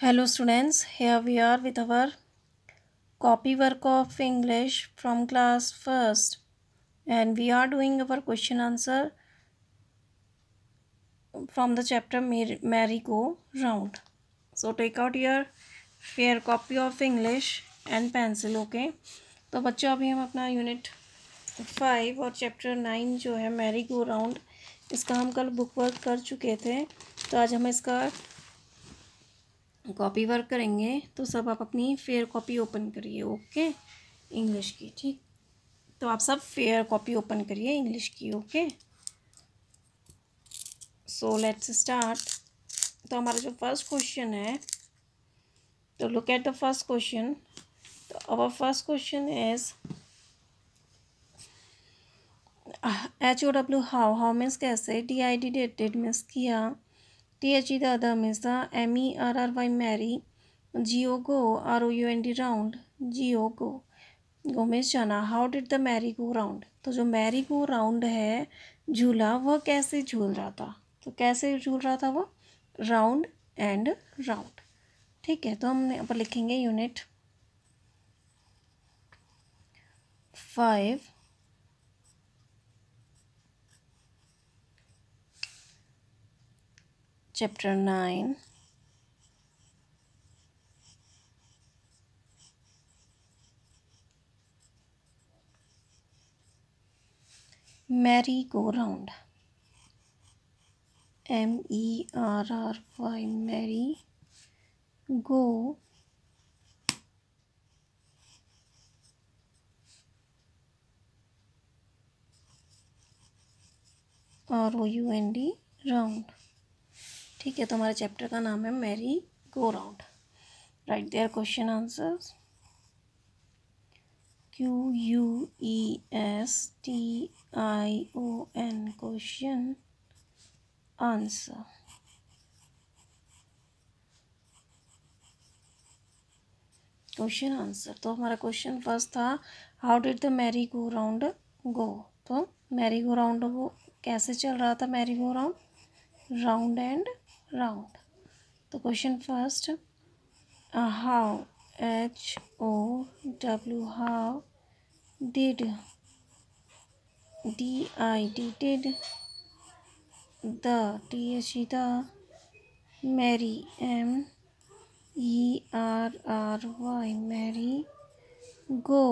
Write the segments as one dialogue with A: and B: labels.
A: hello students here we are with our copy work of english from class first and we are doing our question answer from the chapter merry go round so take out your fair copy of english and pencil okay तो बच्चों अभी हम अपना unit five और chapter nine जो है merry go round इसका हम कल बुक वर्क कर चुके थे तो आज हम इसका कॉपी वर्क करेंगे तो सब आप अपनी फेयर कॉपी ओपन करिए ओके इंग्लिश की ठीक तो आप सब फेयर कॉपी ओपन करिए इंग्लिश की ओके सो लेट्स स्टार्ट तो हमारा जो फर्स्ट क्वेश्चन है तो look at the first question तो our first question is H O W how how means कैसे D I D did means किया टी एच ई दादा means M E R R Y merry G O go R O U N D round G O go go means जाना how did the merry go round तो जो Mary go round है झूला वह कैसे झूल रहा था तो कैसे झूल रहा था वह राउंड एंड राउंड ठीक है तो हम यहाँ पर लिखेंगे unit five chapter 9 merry-go-round M E R R Y merry go R O U N D round ठीक है तो हमारे चैप्टर का नाम है merry go round right there question answer Q U E S T I O N question answer question answer तो हमारा question first था how did the merry go round go तो मैरी गो राउंड वो कैसे चल रहा था merry go round round and round तो question first how H O W how did D I D did the T H the merry M E R R Y merry go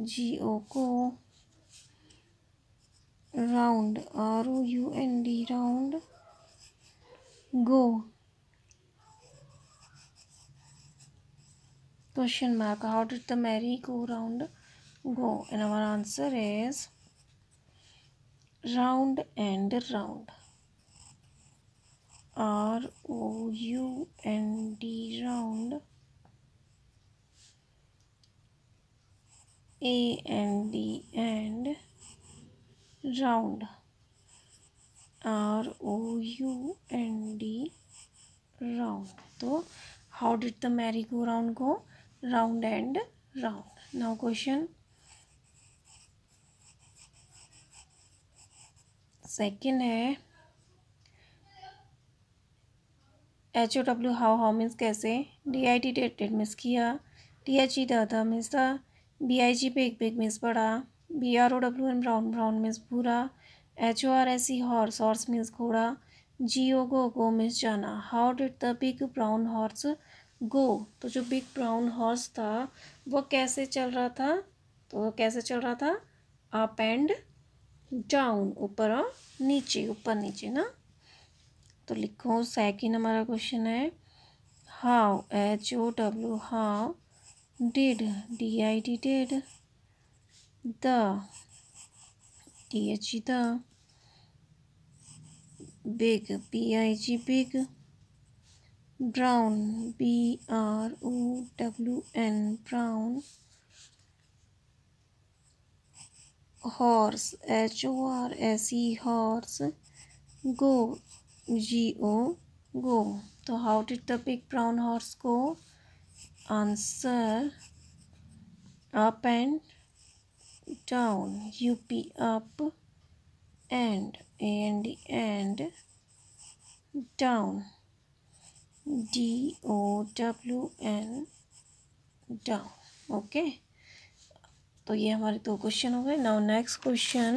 A: G O को round r o u n d round go question mark how did the merry go round go and our answer is round and round r o u n d round a and d and round R O U N D round तो how did e the merry go round go round and round now question second है H O W how how means कैसे D I T did means किया T H E दादा means था B I G पे एक big means पड़ा B R O W N brown brown means भूरा H O R S E horse horse means घोड़ा G O go go means जाना how did the big brown horse go तो जो big brown horse था वो कैसे चल रहा था तो कैसे चल रहा था अप एंड डाउन ऊपर और नीचे ऊपर नीचे ना तो लिखो सेकेंड हमारा क्वेश्चन है how H O W how did D I D did the th the big b i g big brown b r o w n brown horse h o r s e horse go g o go so how did the big brown horse go answer up and down up up and and and down d o w n down okay तो ये हमारे दो question हो गए now next question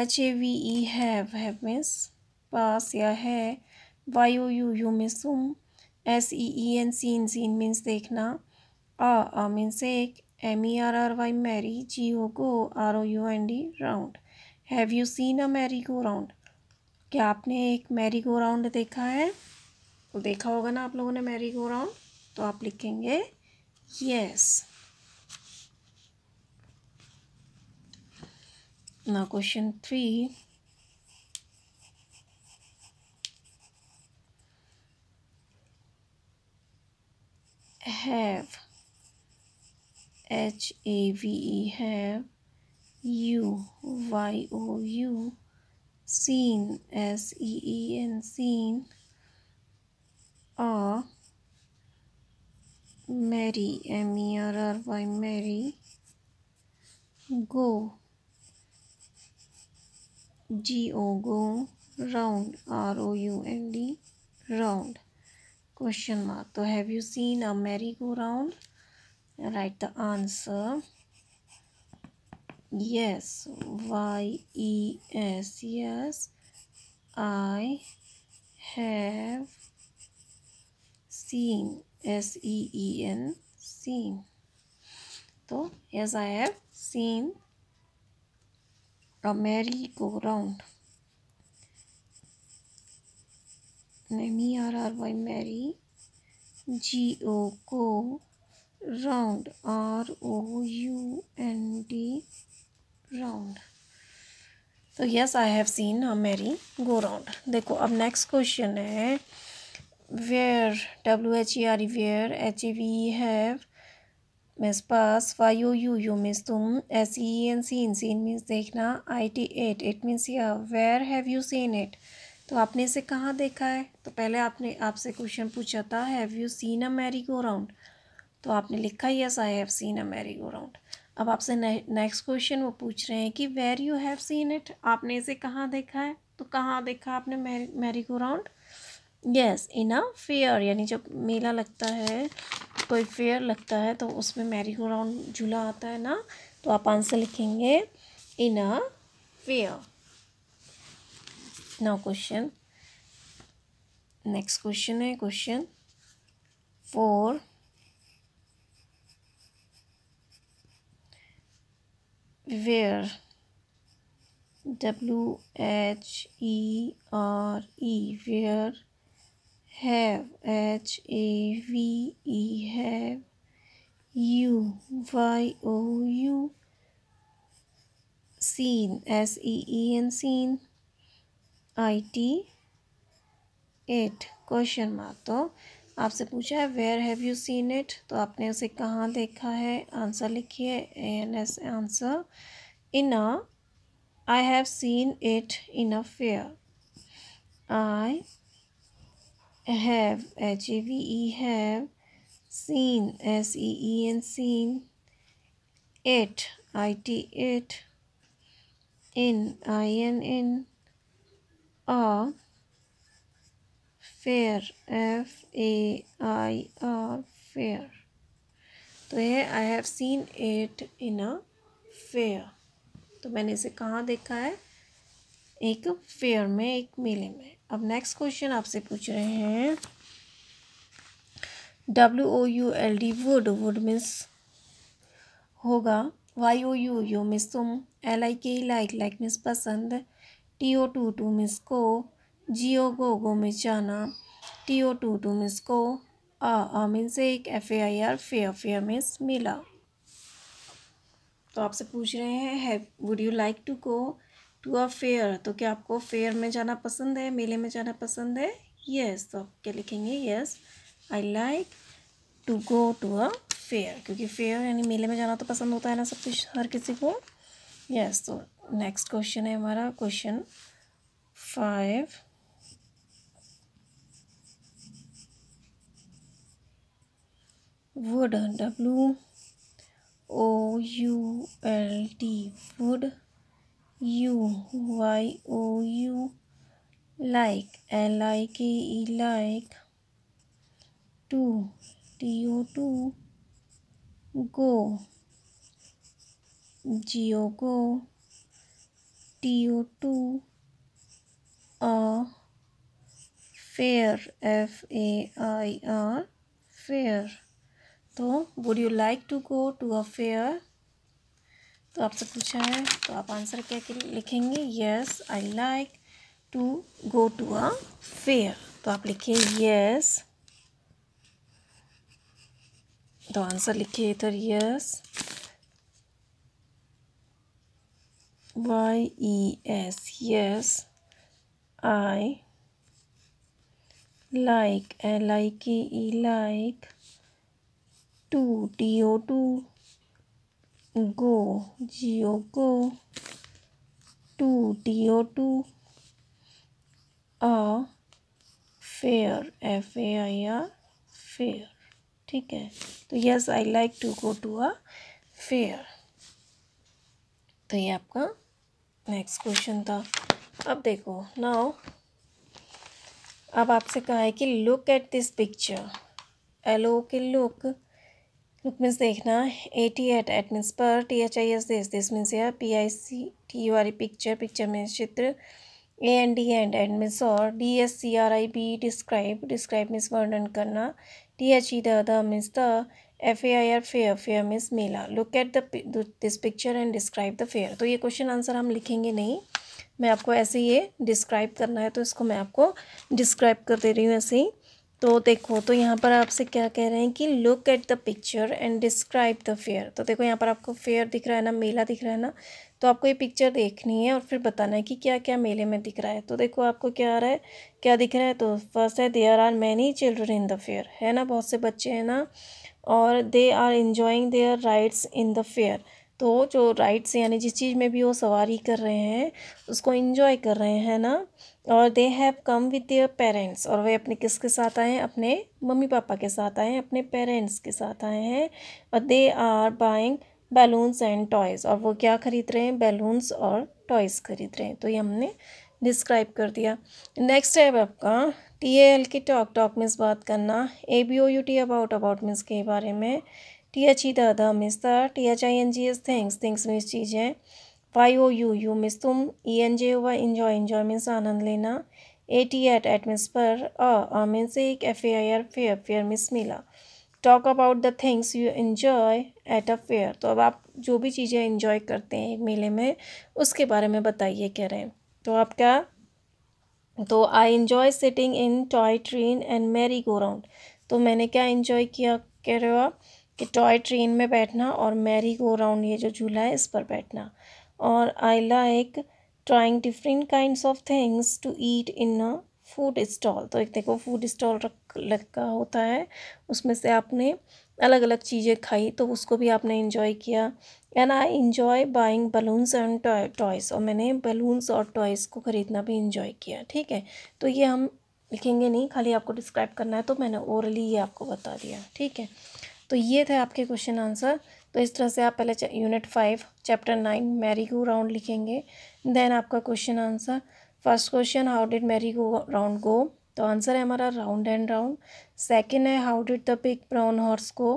A: H A V E have have means पास या है Y O U you means S E E N seen seen means देखना आ आ मीन्स एक M E R R Y merry G O को R O U N D round have you seen a merry go round क्या आपने एक Mary go round देखा है तो देखा होगा ना आप लोगों ने मैरी गो राउंड तो आप लिखेंगे यस ना question three have H A V E have U Y O U seen S E E N seen a, Mary M E R R Y Mary go G O go round R O U N D round question mark so have you seen a merry-go-round write the answer yes y e s yes i have seen s e e n seen so yes i have seen a merry-go-round M E R R Y merry G O को round R O U N D round तो yes I have seen हा merry go round देखो अब next question है where W H E R E where H E V have means पास Y O U you means तुम S E N seen seen means देखना I T it it means यर where have you seen it तो आपने इसे कहाँ देखा है तो पहले आपने आपसे क्वेश्चन पूछा था have you seen a merry go round तो आपने लिखा yes I have seen a merry go round अब आपसे नेक्स्ट क्वेश्चन वो पूछ रहे हैं कि where you have seen it आपने इसे कहाँ देखा है तो कहाँ देखा आपने merry merry go round yes in a fair यानी जब मेला लगता है कोई फेयर लगता है तो उसमें मैरी गो राउंड झूला आता है ना तो आप आंसर लिखेंगे in a fair now question next question है question four where w h e r e where have h a v e have u y o u seen s e e n seen I T it question mark तो आपसे पूछा है where have you seen it तो आपने उसे कहाँ देखा है आंसर लिखिए A N S answer in a I have seen it in a fair I have H A V E have seen S E E N seen it I T it in I N in a fair f a i R fair तो ये आई have seen it in a fair तो मैंने इसे कहाँ देखा है एक fair में एक मेले में अब नेक्स्ट क्वेश्चन आपसे पूछ रहे हैं W O U L D would would means होगा Y O U you means तुम L I K like like means पसंद टी ओ टू टू को G G O go go means जाना T O to to means को a a means एक F A I R fair fair means मिला तो आपसे पूछ रहे हैं है would you like to go to a fair तो क्या आपको फेयर में जाना पसंद है मेले में जाना पसंद है येस तो आप क्या लिखेंगे yes I like to go to a fair क्योंकि फेयर यानी मेले में जाना तो पसंद होता है ना सब कुछ हर किसी को येस तो नेक्स्ट क्वेश्चन है हमारा question five would W O U L T would you Y O U like L I K E like to T O to go G O go T to a fair F A I R fair तो would you like to go to a fair तो आपसे पूछा है तो आप answer क्या लिखेंगे yes I like to go to a fair तो आप लिखिए यस तो आंसर लिखिए इधर yes Y E S yes I like L I K E like to T O to go G O go to T O to a fair F A I R fair. ठीक है तो yes I like to go to a fair तो ये आपका next question था अब देखो now अब आपसे कहा है कि look at this picture L O K look look means देखना A T at at means पर T H I S this this means या P I C T U R E picture picture means चित्र A N D and and means और D S C R I B describe describe means वर्णन करना T H E the means the F A I R fair fair means Mela look at this picture and describe the fair तो ये question answer हम लिखेंगे नहीं मैं आपको ऐसे ये डिस्क्राइब करना है तो इसको मैं आपको डिस्क्राइब कर दे रही हूँ ऐसे ही तो देखो तो यहाँ पर आपसे क्या कह रहे हैं कि look at the picture and describe the fair तो देखो यहाँ पर आपको फेयर दिख रहा है ना मेला दिख रहा है ना तो आपको ये पिक्चर देखनी है और फिर बताना है कि क्या क्या मेले में दिख रहा है तो देखो आपको क्या आ रहा है क्या दिख रहा है तो फर्स्ट है there are many children in the fair है ना बहुत से बच्चे हैं ना और they are enjoying their rides in the fair तो जो राइड्स यानी जिस चीज़ में भी वो सवारी कर रहे हैं उसको इन्जॉय कर रहे हैं ना और they have come with their parents और वे अपने किसके साथ आए हैं अपने मम्मी पापा के साथ आए हैं अपने पेरेंट्स के साथ आए हैं और they are buying balloons and toys और वो क्या ख़रीद रहे हैं बैलून्स और टॉयज़ ख़रीद रहे हैं तो ये हमने डिस्क्राइब कर दिया नेक्स्ट है आपका टी ए एल की टॉक टॉक मिस बात करना A B O U T about about means के बारे में T H E the the the T H I N G S things things means चीज़ें Y O U you means तुम E N जे हुआ enjoy enjoy means आनंद लेना A T at at means पर a means एक F A I R fair fair means मिला talk about the things you enjoy at a fair तो अब आप जो भी चीज़ें इन्जॉय करते हैं एक मेले में उसके बारे में बताइए कह रहे हैं तो आपका तो I enjoy sitting in toy train and merry go round तो मैंने क्या इन्जॉय किया कह रहे हो आप कि टॉय ट्रेन में बैठना और मैरी गो राउंड ये जो झूला है इस पर बैठना और I like trying different kind of things to eat in a food stall तो एक देखो फूड स्टॉल रख लगा होता है उसमें से आपने अलग अलग चीज़ें खाई तो उसको भी आपने इन्जॉय किया and I enjoy buying balloons and toys और मैंने बलून्स और टॉयज़ को ख़रीदना भी इन्जॉय किया ठीक है तो ये हम लिखेंगे नहीं खाली आपको डिस्क्राइब करना है तो मैंने ओरली ये आपको बता दिया ठीक है तो ये थे आपके क्वेश्चन आंसर तो इस तरह से आप पहले unit five chapter nine merry go round लिखेंगे देन आपका question answer first question how did merry go round go तो आंसर है हमारा राउंड एंड राउंड सेकेंड है how did the pink brown horse go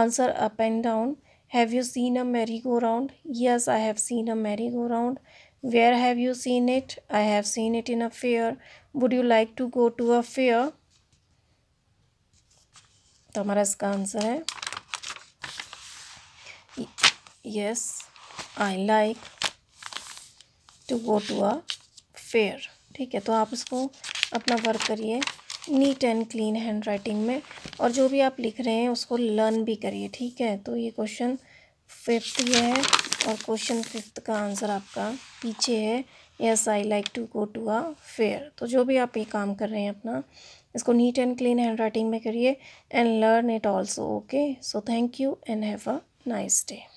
A: answer up and down have you seen a merry go round yes I have seen a merry go round where have you seen it I have seen it in a fair would you like to go to a fair तो हमारा इसका answer है yes I like to go to a fair ठीक है तो आप इसको अपना वर्क करिए neat and clean handwriting में और जो भी आप लिख रहे हैं उसको लर्न भी करिए ठीक है तो ये क्वेश्चन फिफ्थ ये है और क्वेश्चन फिफ्थ का आंसर आपका पीछे है yes I like to go to a fair तो जो भी आप ये काम कर रहे हैं अपना इसको neat and clean handwriting में करिए and learn it also okay so thank you and have a nice day